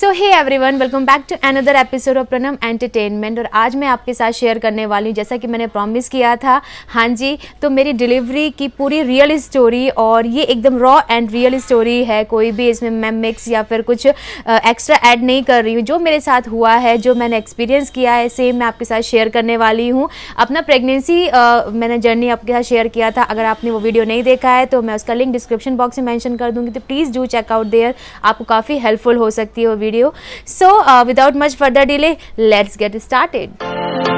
So hey one welcome back to another episode of Pranam entertainment और आज मैं आपके साथ शेयर करने वाली हूँ जैसा कि मैंने प्रॉमिस किया था हाँ जी तो मेरी डिलीवरी की पूरी रियल स्टोरी और ये एकदम रॉ एंड रियल स्टोरी है कोई भी इसमें मैं मिक्स या फिर कुछ एक्स्ट्रा ऐड नहीं कर रही हूँ जो मेरे साथ हुआ है जो मैंने एक्सपीरियंस किया है सेम मैं आपके साथ शेयर करने वाली हूँ अपना प्रेगनेंसी मैंने जर्नी आपके साथ शेयर किया था अगर आपने वो वीडियो नहीं देखा है तो मैं उसका लिंक डिस्क्रिप्शन बॉक्स में मैंशन कर दूँगी तो प्लीज़ डू चेकआउट देयर आपको काफ़ी हेल्पफुल हो सकती है video. So uh, without much further delay, let's get started.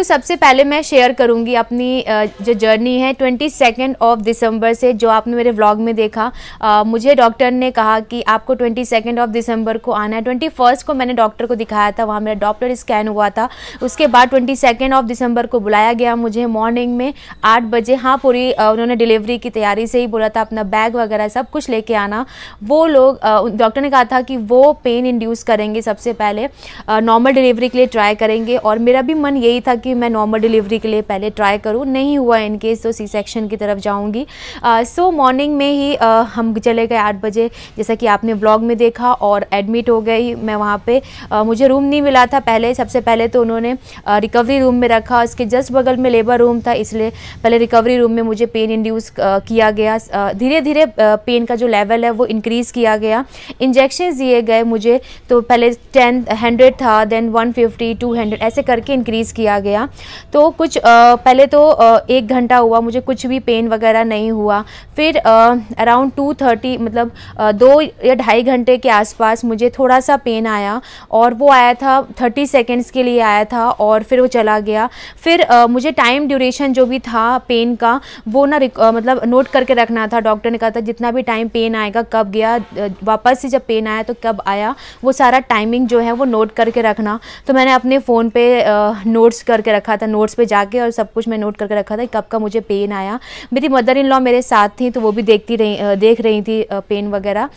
तो सबसे पहले मैं शेयर करूँगी अपनी जो जर्नी है ट्वेंटी सेकेंड ऑफ दिसंबर से जो आपने मेरे व्लॉग में देखा आ, मुझे डॉक्टर ने कहा कि आपको ट्वेंटी सेकेंड ऑफ दिसंबर को आना है ट्वेंटी फर्स्ट को मैंने डॉक्टर को दिखाया था वहाँ मेरा डॉप्टर स्कैन हुआ था उसके बाद ट्वेंटी सेकेंड ऑफ दिसंबर को बुलाया गया मुझे मॉर्निंग में आठ बजे हाँ पूरी उन्होंने डिलीवरी की तैयारी से ही बोला था अपना बैग वगैरह सब कुछ लेके आना वो लोग डॉक्टर ने कहा था कि वो पेन इंड्यूस करेंगे सबसे पहले नॉर्मल डिलीवरी के लिए ट्राई करेंगे और मेरा भी मन यही था कि कि मैं नॉर्मल डिलीवरी के लिए पहले ट्राई करूँ नहीं हुआ इन केस तो सी सेक्शन की तरफ जाऊँगी सो मॉर्निंग में ही uh, हम चले गए आठ बजे जैसा कि आपने ब्लॉग में देखा और एडमिट हो गई मैं वहाँ पर uh, मुझे रूम नहीं मिला था पहले सबसे पहले तो उन्होंने रिकवरी uh, रूम में रखा उसके जस्ट बगल में लेबर रूम था इसलिए पहले रिकवरी रूम में मुझे पेन इंड्यूस uh, किया गया धीरे धीरे पेन का जो लेवल है वो इंक्रीज़ किया गया इंजेक्शन दिए गए मुझे तो पहले टेन हंड्रेड था then one fifty two hundred ऐसे करके इंक्रीज़ किया गया किया तो कुछ पहले तो एक घंटा हुआ मुझे कुछ भी पेन वगैरह नहीं हुआ फिर अराउंड टू थर्टी मतलब दो या ढाई घंटे के आसपास मुझे थोड़ा सा पेन आया और वो आया था थर्टी सेकेंड्स के लिए आया था और फिर वो चला गया फिर मुझे टाइम ड्यूरेशन जो भी था पेन का वो ना मतलब नोट करके रखना था डॉक्टर ने कहा था जितना भी टाइम पेन आएगा कब गया वापस से जब पेन आया तो कब आया वो सारा टाइमिंग जो है वो नोट करके रखना तो मैंने अपने फ़ोन पे नोट्स करके करके रखा था नोट्स पे जाके और सब कुछ मैं नोट करके रखा था कब का मुझे पेन आया मेरी मदर इन लॉ मेरे साथ थी तो वो भी देखती रही देख रही थी पेन वगैरह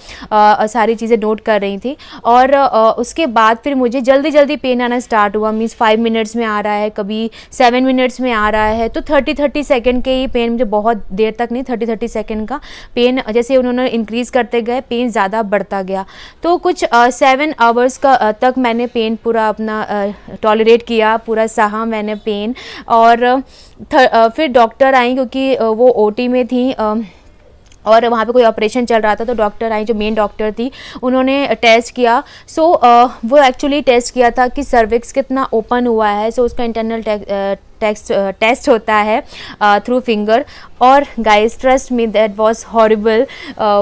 सारी चीज़ें नोट कर रही थी और उसके बाद फिर मुझे जल्दी जल्दी पेन आना स्टार्ट हुआ मीन्स फाइव मिनट्स में आ रहा है कभी सेवन मिनट्स में आ रहा है तो थर्टी थर्टी सेकेंड के ही पेन मुझे बहुत देर तक नहीं थर्टी थर्टी सेकेंड का पेन जैसे उन्होंने इंक्रीज़ करते गए पेन ज़्यादा बढ़ता गया तो कुछ सेवन आवर्स का तक मैंने पेन पूरा अपना टॉलरेट किया पूरा सहा मैंने मैंने पेन और थर, फिर डॉक्टर आई क्योंकि वो ओटी में थी और वहाँ पे कोई ऑपरेशन चल रहा था तो डॉक्टर आई जो मेन डॉक्टर थी उन्होंने टेस्ट किया सो so, वो एक्चुअली टेस्ट किया था कि सर्विक्स कितना ओपन हुआ है सो so, उसका इंटरनल टेस्ट टेस्ट होता है थ्रू फिंगर और guys trust me that was horrible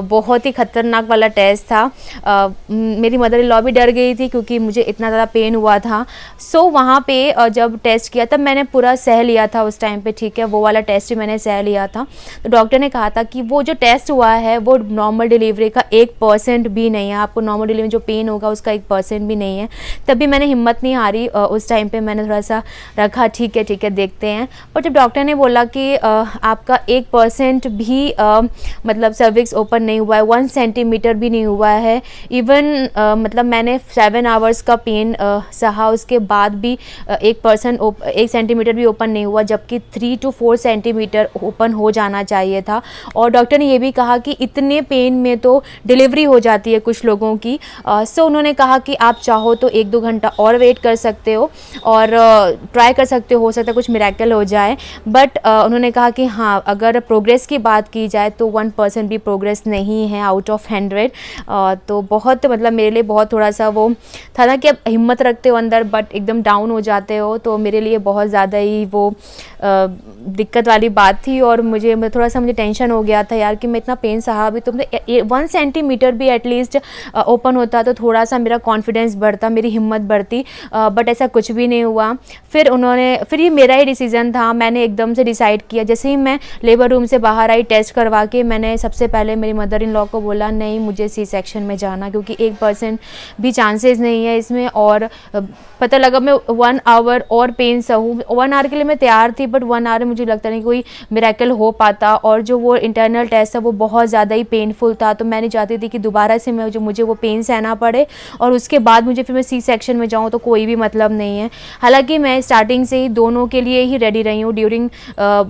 बहुत ही ख़तरनाक वाला टेस्ट था uh, मेरी मदर लॉ भी डर गई थी क्योंकि मुझे इतना ज़्यादा पेन हुआ था सो so, वहाँ पे uh, जब टेस्ट किया तब मैंने पूरा सह लिया था उस टाइम पे ठीक है वो वाला टेस्ट ही मैंने सह लिया था तो डॉक्टर ने कहा था कि वो जो टेस्ट हुआ है वो नॉर्मल डिलीवरी का एक परसेंट भी नहीं है आपको नॉर्मल डिलीवरी जो पेन होगा उसका एक परसेंट भी नहीं है तभी मैंने हिम्मत नहीं हारी uh, उस टाइम पर मैंने थोड़ा सा रखा ठीक है ठीक है देखते हैं और जब डॉक्टर ने बोला कि आपका एक परसेंट भी मतलब सर्विक्स ओपन नहीं हुआ है वन सेंटीमीटर भी नहीं हुआ है इवन मतलब मैंने सेवन आवर्स का पेन सहा उसके बाद भी एक परसेंट एक सेंटीमीटर भी ओपन नहीं हुआ जबकि three two four centimetre open हो जाना चाहिए था और डॉक्टर ने यह भी कहा कि इतने पेन में तो डिलीवरी हो जाती है कुछ लोगों की सो उन्होंने कहा कि आप चाहो तो एक दो घंटा और वेट कर सकते हो और ट्राई कर सकते हो सकता सकता कुछ मिराकल हो जाए बट उन्होंने कहा कि हाँ अगर प्रोग्रेस की बात की जाए तो वन परसेंट भी प्रोग्रेस नहीं है आउट ऑफ हंड्रेड तो बहुत मतलब मेरे लिए बहुत थोड़ा सा वो था ना कि अब हिम्मत रखते हो अंदर बट एकदम डाउन हो जाते हो तो मेरे लिए बहुत ज़्यादा ही वो दिक्कत वाली बात थी और मुझे थोड़ा सा मुझे टेंशन हो गया था यार कि मैं इतना पेन सहा भी तुमने वन सेंटीमीटर भी एटलीस्ट ओपन होता तो थोड़ा सा मेरा कॉन्फिडेंस बढ़ता मेरी हिम्मत बढ़ती बट ऐसा कुछ भी नहीं हुआ फिर उन्होंने फिर ये मेरा ही डिसीज़न था मैंने एकदम से डिसाइड किया जैसे ही मैं लेबर रूम से बाहर आई टेस्ट करवा के मैंने सबसे पहले मेरी मदर इन लॉ को बोला नहीं मुझे सी सेक्शन में जाना क्योंकि एक परसेंट भी चांसेस नहीं है इसमें और पता लगा मैं वन आवर और पेन सहूँ वन आवर के लिए मैं तैयार थी बट वन आवर मुझे लगता नहीं कोई मेरेकल हो पाता और जो वो इंटरनल टेस्ट था वो बहुत ज़्यादा ही पेनफुल था तो मैंने चाहती थी कि दोबारा से मैं मुझे वो पेन सहना पड़े और उसके बाद मुझे फिर मैं सी सेक्शन में जाऊँ तो कोई भी मतलब नहीं है हालाँकि मैं स्टार्टिंग से ही दोनों के लिए ही रेडी रही हूँ ड्यूरिंग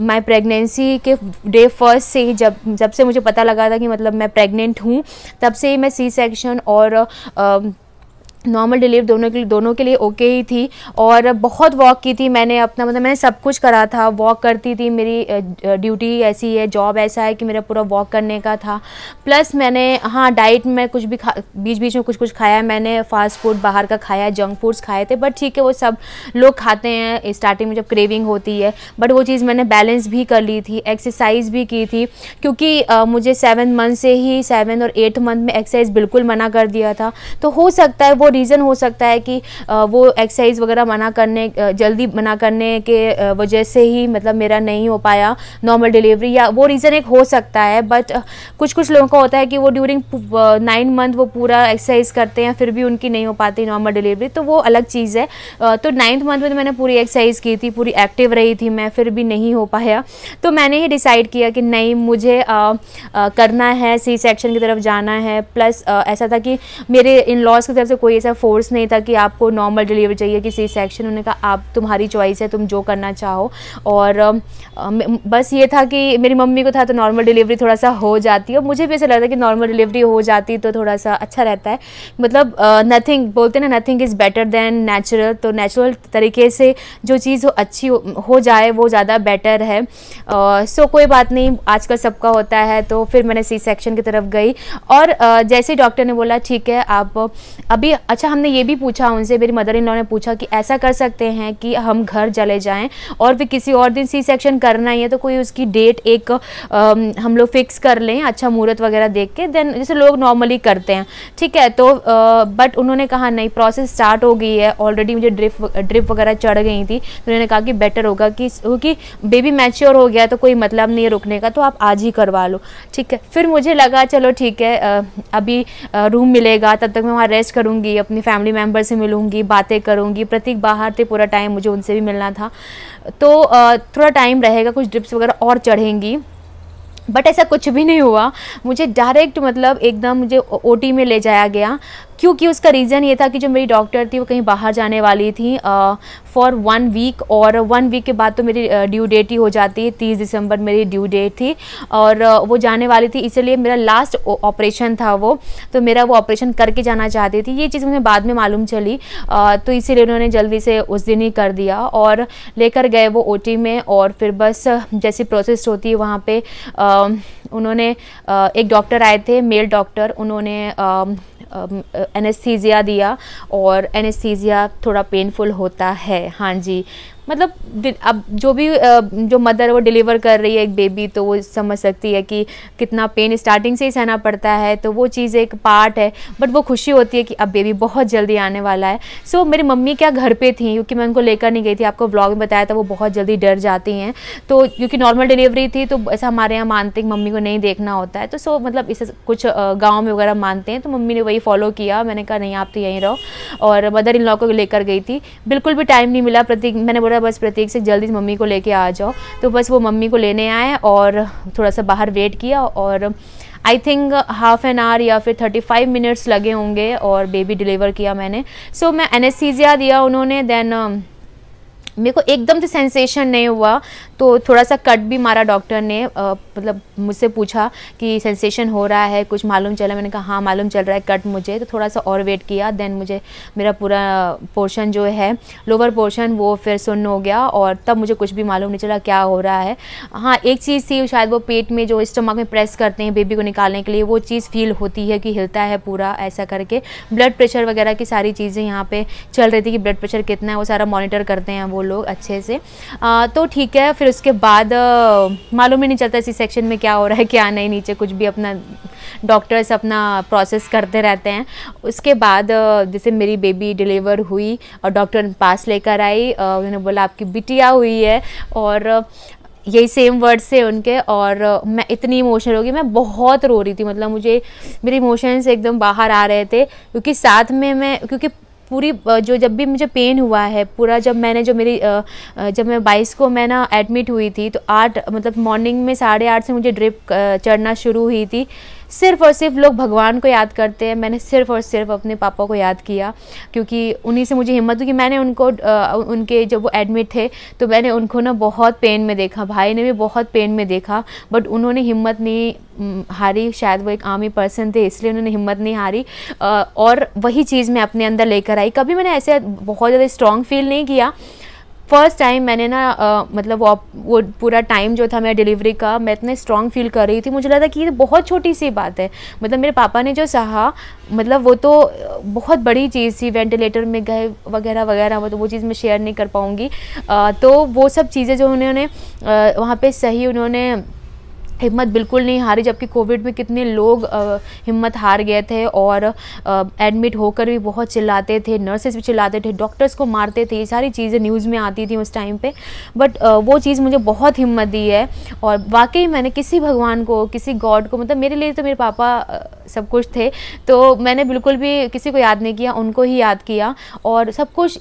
माई प्रेगनेंसी के डे फर्स्ट से ही जब जब से मुझे पता लगा था कि मतलब मैं प्रेगनेंट हूँ तब से ही मैं सी सेक्शन और uh, नॉर्मल डिलीवरी दोनों के लिए दोनों के लिए ओके ही थी और बहुत वॉक की थी मैंने अपना मतलब मैंने सब कुछ करा था वॉक करती थी मेरी ड्यूटी ऐसी है जॉब ऐसा है कि मेरा पूरा वॉक करने का था प्लस मैंने हाँ डाइट में कुछ भी खा बीच बीच में कुछ कुछ खाया मैंने फास्ट फूड बाहर का खाया जंक फूड्स खाए थे बट ठीक है वो सब लोग खाते हैं स्टार्टिंग में जब क्रेविंग होती है बट वो चीज़ मैंने बैलेंस भी कर ली थी एक्सरसाइज भी की थी क्योंकि आ, मुझे सेवन मंथ से ही सेवन और एट मंथ में एक्सरसाइज बिल्कुल मना कर दिया था तो हो सकता है वो रीज़न हो सकता है कि वो एक्सरसाइज वगैरह मना करने जल्दी मना करने के वजह से ही मतलब मेरा नहीं हो पाया नॉर्मल डिलीवरी या वो रीज़न एक हो सकता है बट कुछ कुछ लोगों का होता है कि वो ड्यूरिंग नाइन मंथ वो पूरा एक्सरसाइज करते हैं फिर भी उनकी नहीं हो पाती नॉर्मल डिलीवरी तो वो अलग चीज़ है तो नाइन्थ मंथ में तो मैंने पूरी एक्सरसाइज की थी पूरी एक्टिव रही थी मैं फिर भी नहीं हो पाया तो मैंने ही डिसाइड किया कि नहीं मुझे आ, आ, करना है सी सेक्शन की तरफ जाना है प्लस आ, ऐसा था कि मेरे इन लॉज की तरफ से कोई ऐसा फोर्स नहीं था कि आपको नॉर्मल डिलीवरी चाहिए कि सी सेक्शन उन्होंने कहा आप तुम्हारी चॉइस है तुम जो करना चाहो और बस ये था कि मेरी मम्मी को था तो नॉर्मल डिलीवरी थोड़ा सा हो जाती है मुझे भी ऐसा लगता है कि नॉर्मल डिलीवरी हो जाती तो थोड़ा सा अच्छा रहता है मतलब नथिंग बोलते ना nothing is better than natural तो नेचुरल तरीके से जो चीज़ हो अच्छी हो, जाए वो ज़्यादा बेटर है सो कोई बात नहीं आजकल सबका होता है तो फिर मैंने सी सेक्शन की तरफ गई और जैसे जैसे डॉक्टर ने बोला ठीक है आप अभी अच्छा हमने ये भी पूछा उनसे मेरी मदर इन लॉ ने पूछा कि ऐसा कर सकते हैं कि हम घर चले जाएँ और फिर किसी और दिन सी सेक्शन करना ही है तो कोई उसकी डेट एक आ, हम लोग फिक्स कर लें अच्छा मुहूर्त वगैरह देख के देन जैसे लोग नॉर्मली करते हैं ठीक है तो आ, बट उन्होंने कहा नहीं प्रोसेस स्टार्ट हो गई है ऑलरेडी मुझे ड्रिप ड्रिप वगैरह चढ़ गई थी तो उन्होंने कहा कि बेटर होगा कि क्योंकि बेबी मैच्योर हो गया तो कोई मतलब नहीं है रुकने का तो आप आज ही करवा लो ठीक है फिर मुझे लगा चलो ठीक है अभी रूम मिलेगा तब तक मैं वहाँ रेस्ट करूँगी अपनी फैमिली मेम्बर से मिलूंगी बातें करूँगी प्रतीक बाहर थे पूरा टाइम मुझे उनसे भी मिलना था तो थोड़ा टाइम रहेगा कुछ ड्रिप्स वगैरह और चढ़ेंगी बट ऐसा कुछ भी नहीं हुआ मुझे डायरेक्ट मतलब एकदम मुझे ओ में ले जाया गया क्योंकि उसका रीज़न ये था कि जो मेरी डॉक्टर थी वो कहीं बाहर जाने वाली थी फॉर वन वीक और वन वीक के बाद तो मेरी ड्यू डेट ही हो जाती है तीस दिसंबर मेरी ड्यू डेट थी और वो जाने वाली थी इसलिए मेरा लास्ट ऑपरेशन था वो तो मेरा वो ऑपरेशन करके जाना चाहती थी ये चीज़ मुझे बाद में मालूम चली तो इसीलिए उन्होंने जल्दी से उस दिन ही कर दिया और लेकर गए वो ओ में और फिर बस जैसी प्रोसेस होती है वहाँ पर उन्होंने एक डॉक्टर आए थे मेल डॉक्टर उन्होंने एनेस्थीज़िया दिया और एनेस्थीज़िया थोड़ा पेनफुल होता है हाँ जी मतलब अब जो भी जो मदर वो डिलीवर कर रही है एक बेबी तो वो समझ सकती है कि कितना पेन स्टार्टिंग से ही सहना पड़ता है तो वो चीज़ एक पार्ट है बट वो खुशी होती है कि अब बेबी बहुत जल्दी आने वाला है सो so, मेरी मम्मी क्या घर पे थी क्योंकि मैं उनको लेकर नहीं गई थी आपको ब्लॉग में बताया था वो बहुत जल्दी डर जाती हैं तो क्योंकि नॉर्मल डिलीवरी थी तो ऐसा हमारे यहाँ मानते हैं मम्मी को नहीं देखना होता है तो सो so, मतलब इसे कुछ गाँव में वगैरह मानते हैं तो मम्मी ने वही फॉलो किया मैंने कहा नहीं आप तो यहीं रहो और मदर इन लॉ को लेकर गई थी बिल्कुल भी टाइम नहीं मिला प्रतीक मैंने रहा है बस प्रतीक से जल्दी मम्मी को लेके आ जाओ तो बस वो मम्मी को लेने आए और थोड़ा सा बाहर वेट किया और I think half an hour या फिर थर्टी फाइव मिनट्स लगे होंगे और बेबी डिलीवर किया मैंने सो so, मैं एनेस्थीजिया दिया उन्होंने देन मेरे को एकदम से सेंसेशन नहीं हुआ तो थोड़ा सा कट भी मारा डॉक्टर ने मतलब मुझसे पूछा कि सेंसेशन हो रहा है कुछ मालूम चला मैंने कहा हाँ मालूम चल रहा है कट मुझे तो थोड़ा सा और वेट किया देन मुझे मेरा पूरा पोर्शन जो है लोअर पोर्शन वो फिर सुन्न हो गया और तब मुझे कुछ भी मालूम नहीं चला क्या हो रहा है हाँ एक चीज़ थी शायद वो पेट में जो स्टमक में प्रेस करते हैं बेबी को निकालने के लिए वो चीज़ फील होती है कि हिलता है पूरा ऐसा करके ब्लड प्रेशर वगैरह की सारी चीज़ें यहाँ पर चल रही थी कि ब्लड प्रेशर कितना है वो सारा मॉनिटर करते हैं वो लोग अच्छे से आ, तो ठीक है फिर इसके बाद मालूम ही नहीं चलता इसी सेक्शन में क्या हो रहा है क्या नहीं नीचे कुछ भी अपना डॉक्टर्स अपना प्रोसेस करते रहते हैं उसके बाद जैसे मेरी बेबी डिलीवर हुई और डॉक्टर पास लेकर आई उन्होंने बोला आपकी बिटिया हुई है और यही सेम वर्ड से उनके और मैं इतनी इमोशनल हो गई मैं बहुत रो रही थी मतलब मुझे मेरे इमोशंस एकदम बाहर आ रहे थे क्योंकि साथ में मैं क्योंकि पूरी जो जब भी मुझे पेन हुआ है पूरा जब मैंने जो मेरी जब मैं बाईस को मैं ना एडमिट हुई थी तो आठ मतलब मॉर्निंग में साढ़े आठ से मुझे ड्रिप चढ़ना शुरू हुई थी सिर्फ और सिर्फ लोग भगवान को याद करते हैं मैंने सिर्फ और सिर्फ अपने पापा को याद किया क्योंकि उन्हीं से मुझे हिम्मत हुई कि मैंने उनको आ, उनके जब वो एडमिट थे तो मैंने उनको ना बहुत पेन में देखा भाई ने भी बहुत पेन में देखा बट उन्होंने हिम्मत नहीं हारी शायद वो एक आमी पर्सन थे इसलिए उन्होंने हिम्मत नहीं हारी और वही चीज़ मैं अपने अंदर लेकर आई कभी मैंने ऐसे बहुत ज़्यादा स्ट्रॉन्ग फील नहीं किया फर्स्ट टाइम मैंने ना मतलब वो वो पूरा टाइम जो था मेरा डिलीवरी का मैं इतने स्ट्रॉन्ग फील कर रही थी मुझे लगा कि ये तो बहुत छोटी सी बात है मतलब मेरे पापा ने जो सहा मतलब वो तो बहुत बड़ी चीज़ थी वेंटिलेटर में गए वगैरह वगैरह मतलब वो चीज़ मैं शेयर नहीं कर पाऊँगी तो वो सब चीज़ें जो उन्होंने वहाँ पर सही उन्होंने हिम्मत बिल्कुल नहीं हारी जबकि कोविड में कितने लोग आ, हिम्मत हार गए थे और एडमिट होकर भी बहुत चिल्लाते थे नर्सेज भी चिल्लाते थे डॉक्टर्स को मारते थे ये सारी चीज़ें न्यूज़ में आती थी उस टाइम पे बट आ, वो चीज़ मुझे बहुत हिम्मत दी है और वाकई मैंने किसी भगवान को किसी गॉड को मतलब मेरे लिए तो मेरे पापा सब कुछ थे तो मैंने बिल्कुल भी किसी को याद नहीं किया उनको ही याद किया और सब कुछ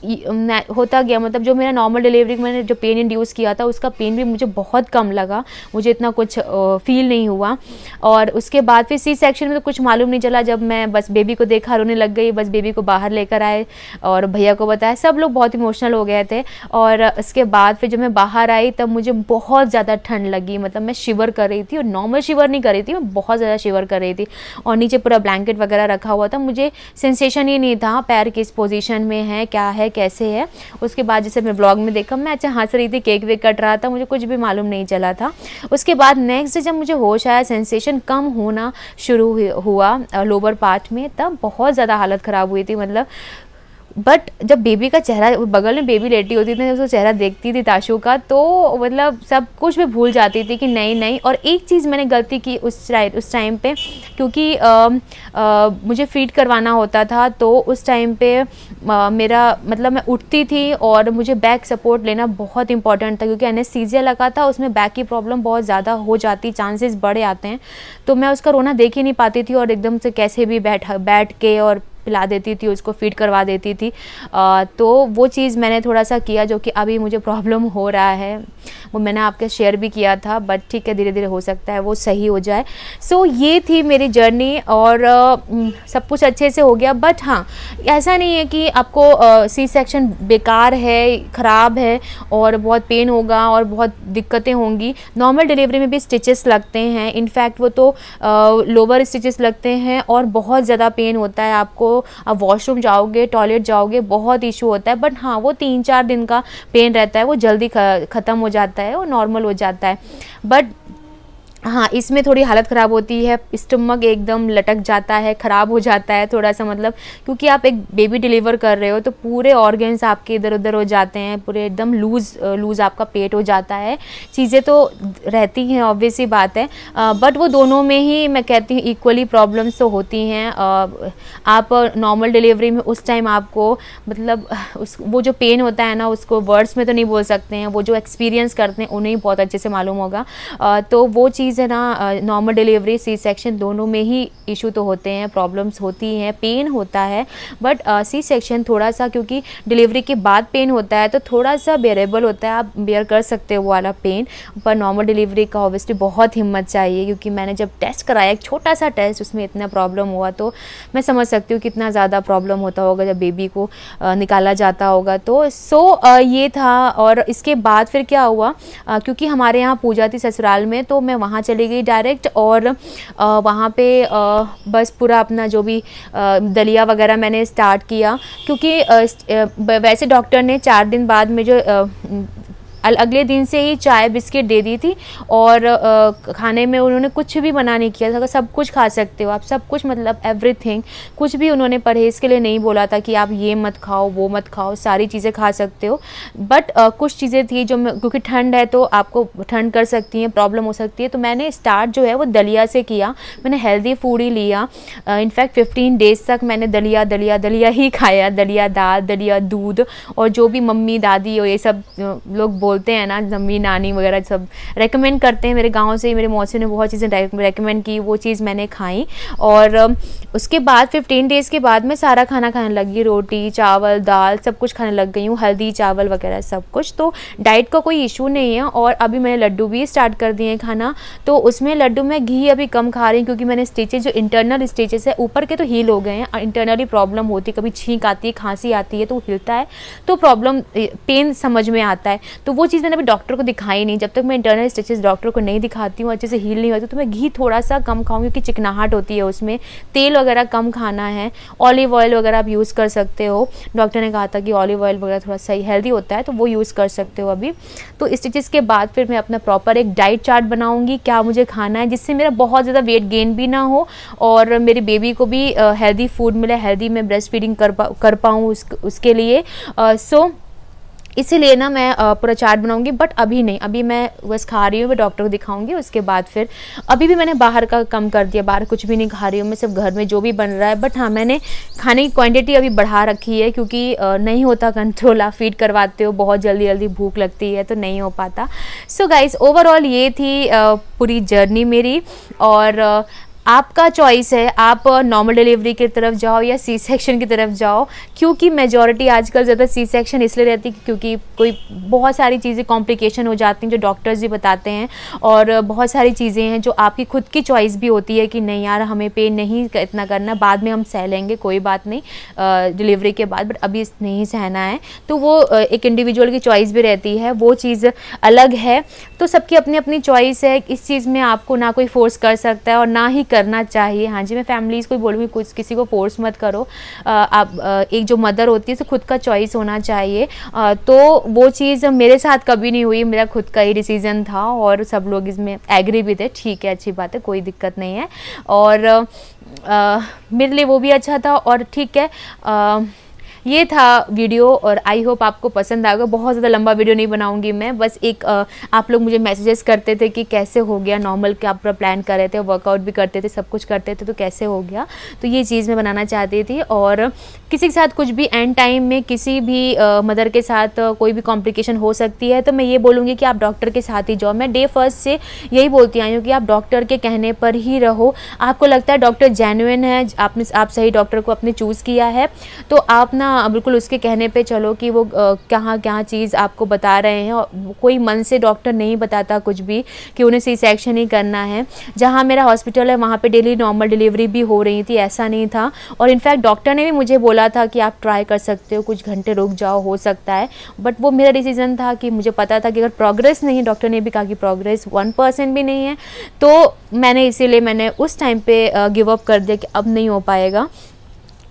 होता गया मतलब जो मेरा नॉर्मल डिलीवरी मैंने जो पेन इंड्यूस किया था उसका पेन भी मुझे बहुत कम लगा मुझे इतना कुछ फील नहीं हुआ और उसके बाद फिर सी सेक्शन में तो कुछ मालूम नहीं चला जब मैं बस बेबी को देखा रोने लग गई बस बेबी को बाहर लेकर आए और भैया को बताया सब लोग बहुत इमोशनल हो गए थे और उसके बाद फिर जब मैं बाहर आई तब मुझे बहुत ज़्यादा ठंड लगी मतलब मैं शिवर कर रही थी और नॉर्मल शिवर नहीं कर रही थी मैं बहुत ज़्यादा शिवर कर रही थी और नीचे पूरा ब्लैंकेट वगैरह रखा हुआ था मुझे सेंसेशन ही नहीं था पैर किस पोजीशन में है क्या है कैसे है उसके बाद जैसे मैं ब्लॉग में देखा मैं अच्छा हंस रही थी केक वेक कट रहा था मुझे कुछ भी मालूम नहीं चला था उसके बाद नेक्स्ट जब मुझे होश आया सेंसेशन कम होना शुरू हुआ लोअर पार्ट में तब बहुत ज़्यादा हालत ख़राब हुई थी मतलब बट जब बेबी का चेहरा बगल में बेबी लेटी होती थी उसका चेहरा देखती थी ताशो का तो मतलब सब कुछ भी भूल जाती थी कि नहीं नहीं और एक चीज़ मैंने गलती की उस टाइम उस टाइम पे क्योंकि आ, आ, मुझे फीड करवाना होता था तो उस टाइम पे आ, मेरा मतलब मैं उठती थी और मुझे बैक सपोर्ट लेना बहुत इंपॉर्टेंट था क्योंकि एन लगा था उसमें बैक की प्रॉब्लम बहुत ज़्यादा हो जाती चांसेस बढ़ आते हैं तो मैं उसका रोना देख ही नहीं पाती थी और एकदम से कैसे भी बैठ बैठ के और पिला देती थी उसको फीड करवा देती थी आ, तो वो चीज़ मैंने थोड़ा सा किया जो कि अभी मुझे प्रॉब्लम हो रहा है वो मैंने आपके शेयर भी किया था बट ठीक है धीरे धीरे हो सकता है वो सही हो जाए सो so, ये थी मेरी जर्नी और आ, सब कुछ अच्छे से हो गया बट हाँ ऐसा नहीं है कि आपको आ, सी सेक्शन बेकार है ख़राब है और बहुत पेन होगा और बहुत दिक्कतें होंगी नॉर्मल डिलीवरी में भी स्टिचेस लगते हैं इनफैक्ट वो तो लोअर स्टिचेस लगते हैं और बहुत ज़्यादा पेन होता है आपको आप वॉशरूम जाओगे टॉयलेट जाओगे बहुत इशू होता है बट हाँ वो तीन चार दिन का पेन रहता है वो जल्दी ख़त्म हो जाता है वो नॉर्मल हो जाता है बट हाँ इसमें थोड़ी हालत ख़राब होती है स्टमक एकदम लटक जाता है ख़राब हो जाता है थोड़ा सा मतलब क्योंकि आप एक बेबी डिलीवर कर रहे हो तो पूरे ऑर्गेन्स आपके इधर उधर हो जाते हैं पूरे एकदम लूज़ लूज़ आपका पेट हो जाता है चीज़ें तो रहती हैं ऑब्वियसली बात है बट वो दोनों में ही मैं कहती हूँ इक्वली प्रॉब्लम्स तो होती हैं आप नॉर्मल डिलीवरी में उस टाइम आपको मतलब उस वो जो पेन होता है ना उसको वर्ड्स में तो नहीं बोल सकते हैं वो जो एक्सपीरियंस करते हैं उन्हें बहुत अच्छे से मालूम होगा तो वो चीज़ चीज़ है ना नॉर्मल डिलीवरी सी सेक्शन दोनों में ही इशू तो होते हैं प्रॉब्लम्स होती हैं पेन होता है बट सी सेक्शन थोड़ा सा क्योंकि डिलीवरी के बाद पेन होता है तो थोड़ा सा बेरेबल होता है आप बेयर कर सकते हो वाला पेन पर नॉर्मल डिलीवरी का ऑब्वियसली बहुत हिम्मत चाहिए क्योंकि मैंने जब टेस्ट कराया एक छोटा सा टेस्ट उसमें इतना प्रॉब्लम हुआ तो मैं समझ सकती हूँ कितना ज़्यादा प्रॉब्लम होता होगा जब बेबी को निकाला जाता होगा तो सो ये था और इसके बाद फिर क्या हुआ क्योंकि हमारे यहाँ पूजा थी ससुराल में तो मैं वहाँ वहाँ चली गई डायरेक्ट और वहाँ पे बस पूरा अपना जो भी दलिया वगैरह मैंने स्टार्ट किया क्योंकि वैसे डॉक्टर ने चार दिन बाद में जो अगले दिन से ही चाय बिस्किट दे दी थी और खाने में उन्होंने कुछ भी मना नहीं किया था सब कुछ खा सकते हो आप सब कुछ मतलब एवरीथिंग कुछ भी उन्होंने परहेज़ के लिए नहीं बोला था कि आप ये मत खाओ वो मत खाओ सारी चीज़ें खा सकते हो बट कुछ चीज़ें थी जो क्योंकि ठंड है तो आपको ठंड कर सकती हैं प्रॉब्लम हो सकती है तो मैंने स्टार्ट जो है वो दलिया से किया मैंने हेल्दी फूड ही लिया इनफैक्ट फिफ्टीन डेज़ तक मैंने दलिया दलिया दलिया ही खाया दलिया दाल दलिया दूध और जो भी मम्मी दादी और ये सब लोग बोलते हैं ना मम्मी नानी वगैरह सब रेकमेंड करते हैं मेरे गाँव से मेरे मौसी ने बहुत चीज़ें रेकमेंड की वो चीज़ मैंने खाई और उसके बाद फिफ्टीन डेज़ के बाद मैं सारा खाना खाने लगी रोटी चावल दाल सब कुछ खाने लग गई हूँ हल्दी चावल वगैरह सब कुछ तो डाइट का कोई इशू नहीं है और अभी मैंने लड्डू भी स्टार्ट कर दिए हैं खाना तो उसमें लड्डू में घी अभी कम खा रही हूँ क्योंकि मैंने स्टिचेज जो इंटरनल स्टिचेज है ऊपर के तो हील हो गए हैं इंटरनली प्रॉब्लम होती है कभी छींक आती है खांसी आती है तो हिलता है तो प्रॉब्लम पेन समझ में आता है तो वो चीज़ मैंने अभी डॉक्टर को दिखाई नहीं जब तक मैं इंटरनल स्टिचेस डॉक्टर को नहीं दिखाती हूँ अच्छे से हील नहीं होती तो मैं घी थोड़ा सा कम खाऊँ क्योंकि चिकनाहट होती है उसमें तेल वगैरह कम खाना है ऑलिव ऑयल वगैरह आप यूज़ कर सकते हो डॉक्टर ने कहा था कि ऑलिव ऑयल वगैरह थोड़ा सही हेल्दी होता है तो वो यूज़ कर सकते हो अभी तो स्टिचेस के बाद फिर मैं अपना प्रॉपर एक डाइट चार्ट बनाऊँगी क्या मुझे खाना है जिससे मेरा बहुत ज़्यादा वेट गेन भी ना हो और मेरी बेबी को भी हेल्दी फूड मिले हेल्दी मैं ब्रेस्ट फीडिंग कर पा कर पाऊँ उस, उसके लिए सो uh, so, इसीलिए ना मैं पूरा चार्ट बनाऊंगी बट अभी नहीं अभी मैं बस खा रही हूँ मैं डॉक्टर को दिखाऊंगी उसके बाद फिर अभी भी मैंने बाहर का कम कर दिया बाहर कुछ भी नहीं खा रही हूँ मैं सिर्फ घर में जो भी बन रहा है बट हाँ मैंने खाने की क्वांटिटी अभी बढ़ा रखी है क्योंकि नहीं होता कंट्रोल आप फीड करवाते हो बहुत जल्दी जल्दी भूख लगती है तो नहीं हो पाता सो गाइज ओवरऑल ये थी पूरी जर्नी मेरी और आपका चॉइस है आप नॉर्मल डिलीवरी की तरफ जाओ या सी सेक्शन की तरफ जाओ क्योंकि मेजॉरिटी आजकल ज़्यादा सी सेक्शन इसलिए रहती है क्योंकि कोई बहुत सारी चीज़ें कॉम्प्लिकेशन हो जाती हैं जो डॉक्टर्स भी बताते हैं और बहुत सारी चीज़ें हैं जो आपकी खुद की चॉइस भी होती है कि नहीं यार हमें पे नहीं इतना करना बाद में हम सह लेंगे कोई बात नहीं डिलीवरी के बाद बट अभी नहीं सहना है तो वो एक इंडिविजुअल की चॉइस भी रहती है वो चीज़ अलग है तो सबकी अपनी अपनी चॉइस है इस चीज़ में आपको ना कोई फोर्स कर सकता है और ना ही करना चाहिए हाँ जी मैं फैमिलीज़ को बोलूँगी कुछ किसी को फोर्स मत करो आप एक जो मदर होती है उसे खुद का चॉइस होना चाहिए तो वो चीज़ मेरे साथ कभी नहीं हुई मेरा खुद का ही डिसीज़न था और सब लोग इसमें एग्री भी थे ठीक है अच्छी बात है कोई दिक्कत नहीं है और मेरे लिए वो भी अच्छा था और ठीक है आ, ये था वीडियो और आई होप आपको पसंद आएगा बहुत ज़्यादा लंबा वीडियो नहीं बनाऊंगी मैं बस एक आप लोग मुझे मैसेजेस करते थे कि कैसे हो गया नॉर्मल क्या आप प्लान कर रहे थे वर्कआउट भी करते थे सब कुछ करते थे तो कैसे हो गया तो ये चीज़ मैं बनाना चाहती थी और किसी के साथ कुछ भी एंड टाइम में किसी भी मदर के साथ कोई भी कॉम्प्लिकेशन हो सकती है तो मैं ये बोलूँगी कि आप डॉक्टर के साथ ही जाओ मैं डे फर्स्ट से यही बोलती आई हूँ कि आप डॉक्टर के कहने पर ही रहो आपको लगता है डॉक्टर जेनुइन है आपने आप सही डॉक्टर को अपने चूज़ किया है तो आप ना ना हाँ, बिल्कुल उसके कहने पे चलो कि वो कहाँ क्या चीज़ आपको बता रहे हैं कोई मन से डॉक्टर नहीं बताता कुछ भी कि उन्हें सी सेक्शन ही करना है जहाँ मेरा हॉस्पिटल है वहाँ पे डेली नॉर्मल डिलीवरी भी हो रही थी ऐसा नहीं था और इनफैक्ट डॉक्टर ने भी मुझे बोला था कि आप ट्राई कर सकते हो कुछ घंटे रुक जाओ हो सकता है बट वो मेरा डिसीज़न था कि मुझे पता था कि अगर प्रोग्रेस नहीं डॉक्टर ने भी कहा कि प्रोग्रेस वन परसेंट भी नहीं है तो मैंने इसीलिए मैंने उस टाइम पे गिव अप कर दिया कि अब नहीं हो पाएगा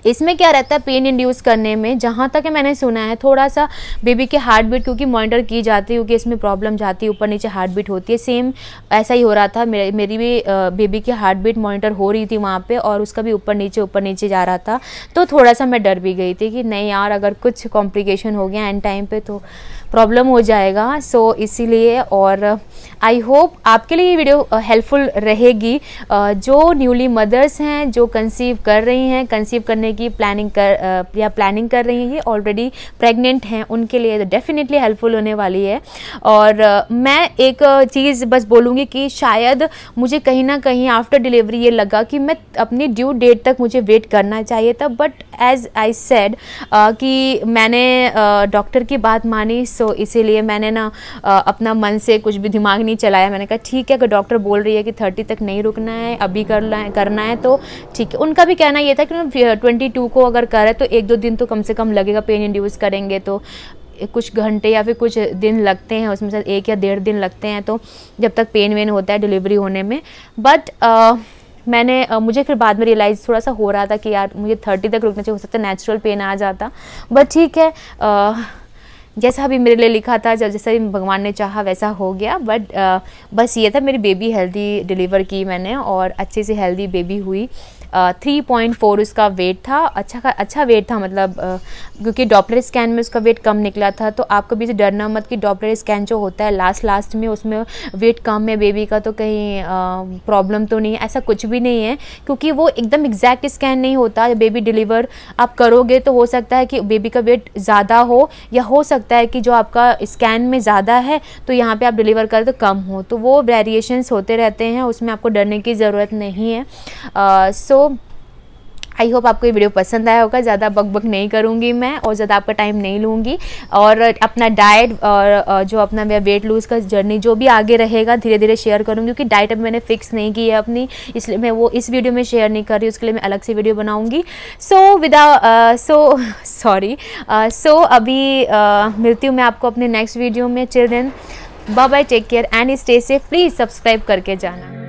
इसमें क्या रहता है पेन इंड्यूस करने में जहाँ तक मैंने सुना है थोड़ा सा बेबी के हार्ट बीट क्योंकि मॉनिटर की जाती है क्योंकि इसमें प्रॉब्लम जाती है ऊपर नीचे हार्ट बीट होती है सेम ऐसा ही हो रहा था मेरी मेरी भी बेबी की हार्ट बीट मॉनिटर हो रही थी वहाँ पे और उसका भी ऊपर नीचे ऊपर नीचे जा रहा था तो थोड़ा सा मैं डर भी गई थी कि नहीं यार अगर कुछ कॉम्प्लिकेशन हो गया एंड टाइम पर तो प्रॉब्लम हो जाएगा सो so, इसीलिए और आई uh, होप आपके लिए ये वीडियो हेल्पफुल uh, रहेगी uh, जो न्यूली मदर्स हैं जो कंसीव कर रही हैं कंसीव करने की प्लानिंग कर या प्लानिंग कर रही हैं ऑलरेडी प्रेग्नेंट हैं उनके लिए डेफिनेटली तो हेल्पफुल होने वाली है और मैं एक चीज़ बस बोलूँगी कि शायद मुझे कहीं ना कहीं आफ्टर डिलीवरी ये लगा कि मैं अपनी ड्यू डेट तक मुझे वेट करना चाहिए था बट एज आई सेड कि मैंने डॉक्टर की बात मानी सो so, इसीलिए मैंने ना अपना मन से कुछ भी दिमाग नहीं चलाया मैंने कहा ठीक है अगर डॉक्टर बोल रही है कि थर्टी तक नहीं रुकना है अभी करना करना है तो ठीक है उनका भी कहना ये था कि ट्वेंटी टू को अगर करें तो एक दो दिन तो कम से कम लगेगा पेन इंड्यूस करेंगे तो कुछ घंटे या फिर कुछ दिन लगते हैं उसमें से एक या डेढ़ दिन लगते हैं तो जब तक पेन वेन होता है डिलीवरी होने में बट मैंने आ, मुझे फिर बाद में रियलाइज़ थोड़ा सा हो रहा था कि यार मुझे थर्टी तक रुकना चाहिए हो सकता है नेचुरल पेन आ जाता बट ठीक है आ, जैसा भी मेरे लिए लिखा था जब जैसा भी भगवान ने चाहा वैसा हो गया बट uh, बस ये था मेरी बेबी हेल्दी डिलीवर की मैंने और अच्छे से हेल्दी बेबी हुई थ्री पॉइंट फोर उसका वेट था अच्छा का अच्छा वेट था मतलब क्योंकि डॉपलर स्कैन में उसका वेट कम निकला था तो आप कभी से डरना मत कि डॉपलर स्कैन जो होता है लास्ट लास्ट में उसमें वेट कम है बेबी का तो कहीं प्रॉब्लम तो नहीं है ऐसा कुछ भी नहीं है क्योंकि वो एकदम एग्जैक्ट स्कैन नहीं होता बेबी डिलीवर आप करोगे तो हो सकता है कि बेबी का वेट ज़्यादा हो या हो सकता है कि जो आपका स्कैन में ज़्यादा है तो यहाँ पर आप डिलीवर करें तो कम हो तो वो वेरिएशन होते रहते हैं उसमें आपको डरने की ज़रूरत नहीं है सो तो आई होप आपको ये वीडियो पसंद आया होगा ज़्यादा बक बक नहीं करूँगी मैं और ज़्यादा आपका टाइम नहीं लूँगी और अपना डाइट और जो अपना मेरा वेट लूज़ का जर्नी जो भी आगे रहेगा धीरे धीरे शेयर करूँगी क्योंकि डाइट अभी मैंने फ़िक्स नहीं की है अपनी इसलिए मैं वो इस वीडियो में शेयर नहीं कर रही उसके लिए मैं अलग से वीडियो बनाऊँगी सो विदा सो सॉरी सो अभी uh, मिलती हूँ मैं आपको अपने नेक्स्ट वीडियो में children bye bye take care and stay safe please subscribe करके जाना